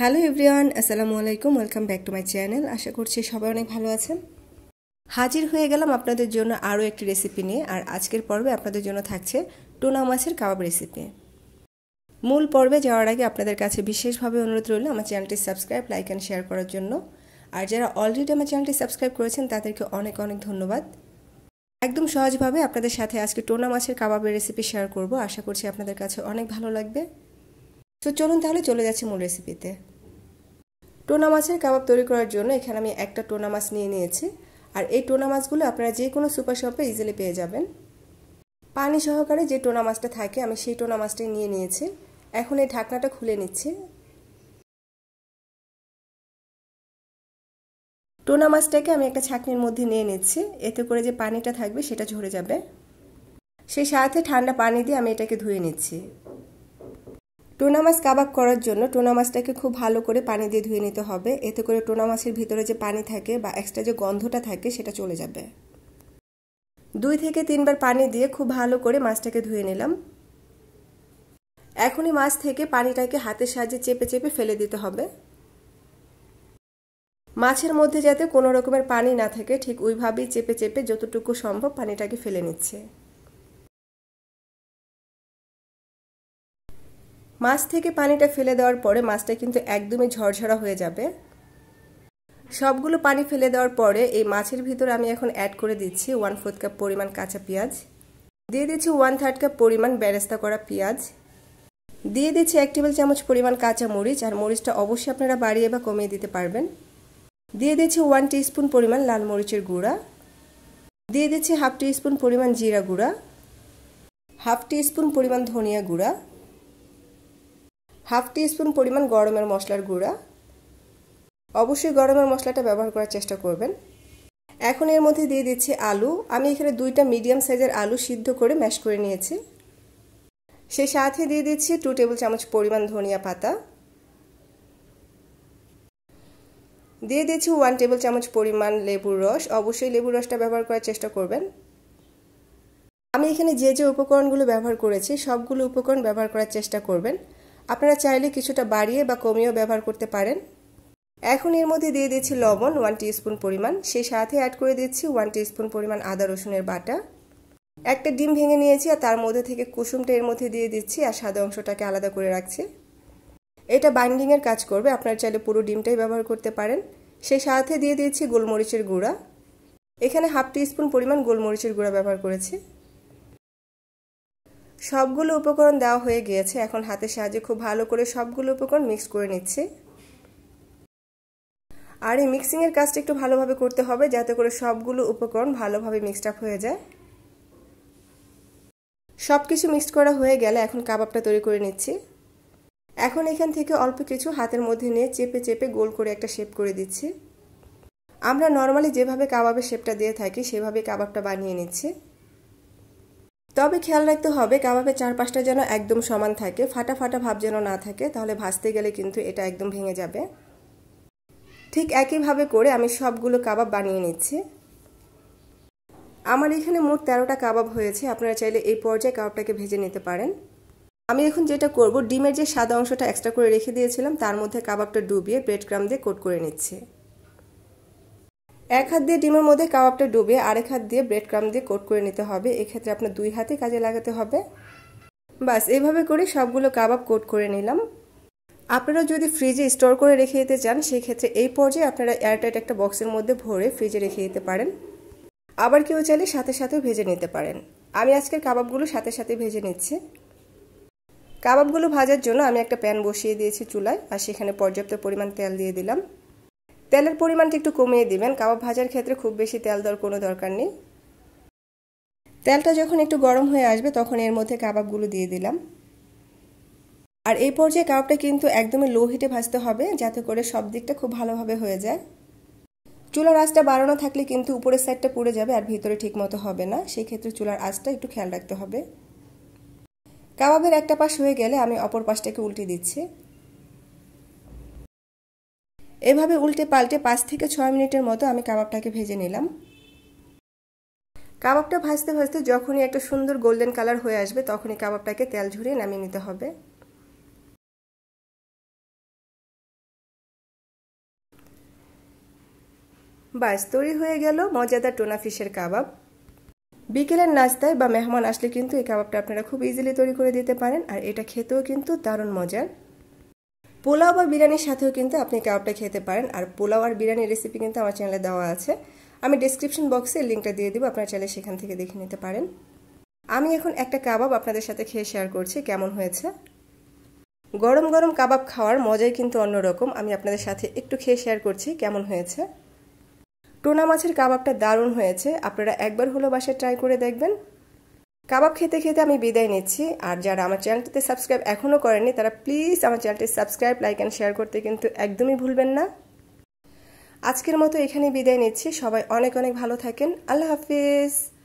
hello everyone আসসালামু আলাইকুম welcome back to my channel আশা করছি সবাই অনেক ভালো আছেন হাজির হয়ে গেলাম আপনাদের জন্য আরও একটি রেসিপি নিয়ে আর আজকের পর্বে আপনাদের জন্য থাকছে টোনা মাছের কাবাব রেসিপি মূল পর্বে যাওয়ার আগে আপনাদের কাছে বিশেষভাবে অনুরোধ রইল আমার চ্যানেলটি সাবস্ক্রাইব লাইক অ্যান্ড শেয়ার করার জন্য আর যারা অলরেডি আমার চ্যানেলটি সাবস্ক্রাইব করেছেন তাদেরকে অনেক অনেক ধন্যবাদ একদম সহজভাবে আপনাদের সাথে আজকে টোনা মাছের কাবাবের রেসিপি শেয়ার করব আশা করছি আপনাদের কাছে অনেক ভালো লাগবে তো চলুন তাহলে চলে যাচ্ছে মূল রেসিপিতে টোনা মাছের কাবাব তৈরি করার জন্য এখানে আমি একটা টোনা মাছ নিয়ে নিয়েছি আর এই টোনা মাছগুলো আপনারা যে কোনো সুপার শপে ইজিলি পেয়ে যাবেন পানি সহকারে যে টোনা মাছটা থাকে আমি সেই টোনা মাছটাই নিয়ে নিয়েছি এখন এই ঢাকনাটা খুলে নিচ্ছি টোনা মাছটাকে আমি একটা ছাঁকনির মধ্যে নিয়ে নিচ্ছি এতে করে যে পানিটা থাকবে সেটা ঝরে যাবে সেই সাথে ঠান্ডা পানি দিয়ে আমি এটাকে ধুয়ে নিচ্ছি টোনা মাছ কাবাব করার জন্য টোনা মাছটাকে খুব ভালো করে পানি দিয়ে ধুয়ে নিতে হবে এতে করে টোনা মাছের ভিতরে যে পানি থাকে বা এক্সট্রা যে গন্ধটা থাকে সেটা চলে যাবে দুই থেকে তিনবার পানি দিয়ে খুব ভালো করে মাছটাকে ধুয়ে নিলাম এখনই মাছ থেকে পানিটাকে হাতের সাহায্যে চেপে চেপে ফেলে দিতে হবে মাছের মধ্যে যাতে কোনো রকমের পানি না থাকে ঠিক ওইভাবেই চেপে চেপে যতটুকু সম্ভব পানিটাকে ফেলে নিচ্ছে মাছ থেকে পানিটা ফেলে দেওয়ার পরে মাছটা কিন্তু একদমই ঝরঝরা হয়ে যাবে সবগুলো পানি ফেলে দেওয়ার পরে এই মাছের ভিতরে আমি এখন অ্যাড করে দিচ্ছি ওয়ান ফোর্থ কাপ পরিমাণ কাঁচা পেঁয়াজ দিয়ে দিচ্ছি ওয়ান থার্ড কাপ পরিমাণ ব্যারেস্তা করা পেঁয়াজ দিয়ে দিচ্ছি এক টেবিল চামচ পরিমাণ কাঁচা মরিচ আর মরিচটা অবশ্যই আপনারা বাড়িয়ে বা কমিয়ে দিতে পারবেন দিয়ে দিচ্ছি ওয়ান স্পুন পরিমাণ লাল মরিচের গুঁড়া দিয়ে দিচ্ছি হাফ স্পুন পরিমাণ জিরা গুঁড়া হাফ স্পুন পরিমাণ ধনিয়া গুঁড়া হাফ টিস্পুন পরিমাণ গরমের মশলার গুঁড়া অবশ্যই গরমের মশলাটা ব্যবহার করার চেষ্টা করবেন এখন এর মধ্যে দিয়ে দিচ্ছি আলু আমি এখানে দুইটা মিডিয়াম সাইজের আলু সিদ্ধ করে ম্যাশ করে নিয়েছি সে সাথে দিয়ে দিচ্ছি টু টেবিল চামচ পরিমাণ ধনিয়া পাতা দিয়ে দিচ্ছি ওয়ান টেবিল চামচ পরিমাণ লেবুর রস অবশ্যই লেবুর রসটা ব্যবহার করার চেষ্টা করবেন আমি এখানে যে যে উপকরণগুলো ব্যবহার করেছি সবগুলো উপকরণ ব্যবহার করার চেষ্টা করবেন আপনারা চাইলে কিছুটা বাড়িয়ে বা কমিয়েও ব্যবহার করতে পারেন এখন এর মধ্যে দিয়ে দিচ্ছি লবণ ওয়ান স্পুন পরিমাণ সেই সাথে অ্যাড করে দিচ্ছি ওয়ান স্পুন পরিমাণ আদা রসুনের বাটা একটা ডিম ভেঙে নিয়েছি আর তার মধ্যে থেকে কুসুমটা এর মধ্যে দিয়ে দিচ্ছি আর সাদা অংশটাকে আলাদা করে রাখছি এটা বাইন্ডিংয়ের কাজ করবে আপনার চাইলে পুরো ডিমটাই ব্যবহার করতে পারেন সেই সাথে দিয়ে দিয়েছি গোলমরিচের গুঁড়া এখানে হাফ টি স্পুন পরিমাণ গোলমরিচের গুঁড়া ব্যবহার করেছি সবগুলো উপকরণ দেওয়া হয়ে গিয়েছে এখন হাতের সাহায্যে খুব ভালো করে সবগুলো উপকরণ মিক্স করে নিচ্ছি আর এই মিক্সিংয়ের কাজটা একটু ভালোভাবে করতে হবে যাতে করে সবগুলো উপকরণ ভালোভাবে মিক্সড আপ হয়ে যায় সব কিছু মিক্সড করা হয়ে গেলে এখন কাবাবটা তৈরি করে নিচ্ছি এখন এখান থেকে অল্প কিছু হাতের মধ্যে নিয়ে চেপে চেপে গোল করে একটা শেপ করে দিচ্ছি আমরা নর্মালি যেভাবে কাবাবের শেপটা দিয়ে থাকি সেভাবে কাবাবটা বানিয়ে নিচ্ছি তবে খেয়াল রাখতে হবে কাবাবের চারপাশটা যেন একদম সমান থাকে ফাটা ফাটা ভাব যেন না থাকে তাহলে ভাজতে গেলে কিন্তু এটা একদম ভেঙে যাবে ঠিক একইভাবে করে আমি সবগুলো কাবাব বানিয়ে নিচ্ছি আমার এখানে মোট তেরোটা কাবাব হয়েছে আপনারা চাইলে এই পর্যায়ে কাবাবটাকে ভেজে নিতে পারেন আমি এখন যেটা করব ডিমের যে সাদা অংশটা এক্সট্রা করে রেখে দিয়েছিলাম তার মধ্যে কাবাবটা ডুবিয়ে ব্রেড ক্রাম দিয়ে কোট করে নিচ্ছি এক হাত দিয়ে ডিমের মধ্যে কাবাবটা ডুবে আরেক হাত দিয়ে ব্রেড ক্রাম দিয়ে কোট করে নিতে হবে এক্ষেত্রে আপনার দুই হাতে কাজে লাগাতে হবে বাস এভাবে করে সবগুলো কাবাব কোট করে নিলাম আপনারা যদি ফ্রিজে স্টোর করে রেখে দিতে চান সেক্ষেত্রে এই পর্যায়ে আপনারা এয়ারটাইট একটা বক্সের মধ্যে ভরে ফ্রিজে রেখে দিতে পারেন আবার কেউ চাইলে সাথে সাথেও ভেজে নিতে পারেন আমি আজকের কাবাবগুলো সাথে সাথে ভেজে নিচ্ছি কাবাবগুলো ভাজার জন্য আমি একটা প্যান বসিয়ে দিয়েছি চুলায় আর সেখানে পর্যাপ্ত পরিমাণ তেল দিয়ে দিলাম তেলের পরিমাণটা একটু কমিয়ে দিবেন কাবাব ভাজার ক্ষেত্রে খুব বেশি তেল দেওয়ার কোনো দরকার নেই তেলটা যখন একটু গরম হয়ে আসবে তখন এর মধ্যে কাবাবগুলো দিয়ে দিলাম আর এই পর্যায়ে কাবাবটা কিন্তু একদমই লো হিটে ভাজতে হবে যাতে করে সব দিকটা খুব ভালোভাবে হয়ে যায় চুলার আঁচটা বাড়ানো থাকলে কিন্তু উপরের সাইডটা পুড়ে যাবে আর ভিতরে ঠিকমতো হবে না সেই ক্ষেত্রে চুলার আঁচটা একটু খেয়াল রাখতে হবে কাবাবের একটা পাশ হয়ে গেলে আমি অপর পাশটাকে উল্টে দিচ্ছি এভাবে উল্টে পাল্টে পাঁচ থেকে ছয় মিনিটের মতো আমি কাবাবটাকে ভেজে নিলাম কাবাবটা ভাজতে ভাজতে যখনই একটা সুন্দর গোল্ডেন কালার হয়ে আসবে তখনই কাবাবটাকে তেল ঝুরিয়ে নামিয়ে নিতে হবে বাস তৈরি হয়ে গেল মজাদার টোনা ফিশের কাবাব বিকেলের নাস্তায় বা মেহমান আসলে কিন্তু এই কাবাবটা আপনারা খুব ইজিলি তৈরি করে দিতে পারেন আর এটা খেতেও কিন্তু দারুণ মজার পোলাও বা বিরিয়ানির সাথেও কিন্তু আপনি কাবাবটা খেতে পারেন আর পোলাও আর বিরিয়ানির রেসিপি কিন্তু আমার চ্যানেলে দেওয়া আছে আমি ডিসক্রিপশন বক্সে লিঙ্কটা দিয়ে দেবো আপনার চ্যানেলে সেখান থেকে দেখে নিতে পারেন আমি এখন একটা কাবাব আপনাদের সাথে খেয়ে শেয়ার করছি কেমন হয়েছে গরম গরম কাবাব খাওয়ার মজাই কিন্তু অন্যরকম আমি আপনাদের সাথে একটু খেয়ে শেয়ার করছি কেমন হয়েছে টোনা মাছের কাবাবটা দারুণ হয়েছে আপনারা একবার হলো বাসায় ট্রাই করে দেখবেন কাবাব খেতে খেতে আমি বিদায় নিচ্ছি আর যারা আমার চ্যানেলটিতে সাবস্ক্রাইব এখনও করেনি তারা প্লিজ আমার চ্যানেলটি সাবস্ক্রাইব লাইক অ্যান্ড শেয়ার করতে কিন্তু একদমই ভুলবেন না আজকের মতো এখানে বিদায় নিচ্ছি সবাই অনেক অনেক ভালো থাকেন আল্লাহ হাফিজ